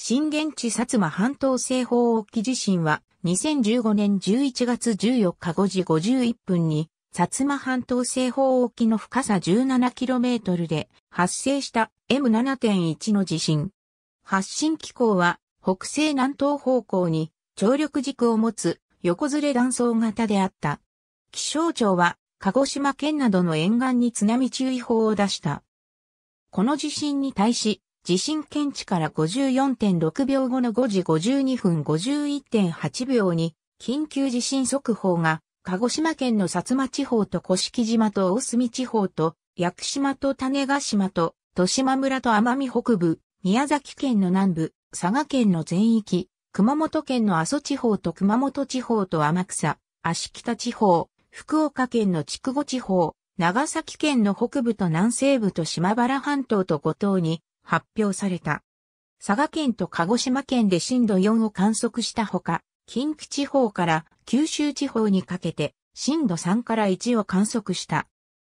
震源地薩摩半島西方沖地震は2015年11月14日5時51分に薩摩半島西方沖の深さ 17km で発生した M7.1 の地震。発震機構は北西南東方向に張力軸を持つ横ずれ断層型であった。気象庁は鹿児島県などの沿岸に津波注意報を出した。この地震に対し地震検知から54.6秒後の5時52分51.8秒に、緊急地震速報が、鹿児島県の薩摩地方と式島と大隅地方と、屋久島と種子島と、豊島村と奄美北部、宮崎県の南部、佐賀県の全域、熊本県の阿蘇地方と熊本地方と天草、足北地方、福岡県の筑後地方、長崎県の北部と南西部と島原半島と五島に発表された。佐賀県と鹿児島県で震度4を観測したほか、近畿地方から九州地方にかけて震度3から1を観測した。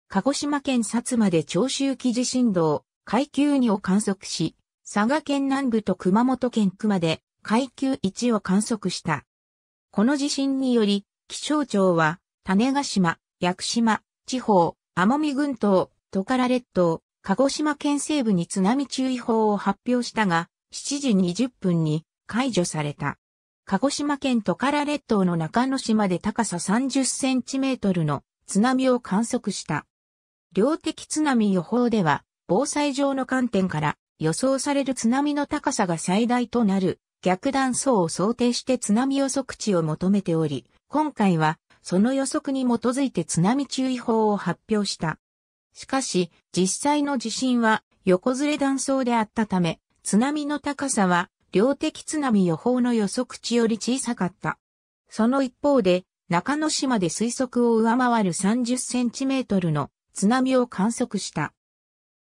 鹿児島県薩摩で長周期地震動階級2を観測し、佐賀県南部と熊本県熊で階級1を観測した。この地震により、気象庁は、種ヶ島、屋久島、地方、奄美群島、トカラ列島、鹿児島県西部に津波注意報を発表したが、7時20分に解除された。鹿児島県トカラ列島の中之島で高さ30センチメートルの津波を観測した。量的津波予報では、防災上の観点から予想される津波の高さが最大となる逆断層を想定して津波予測値を求めており、今回はその予測に基づいて津波注意報を発表した。しかし、実際の地震は横ずれ断層であったため、津波の高さは量的津波予報の予測値より小さかった。その一方で、中之島で推測を上回る30センチメートルの津波を観測した。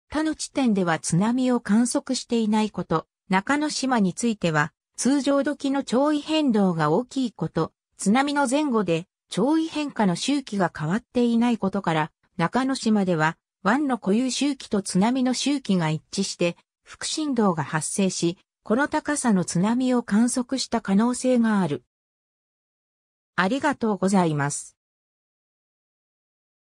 他の地点では津波を観測していないこと、中之島については、通常時の潮位変動が大きいこと、津波の前後で潮位変化の周期が変わっていないことから、中之島では、湾の固有周期と津波の周期が一致して、副振動が発生し、この高さの津波を観測した可能性がある。ありがとうございます。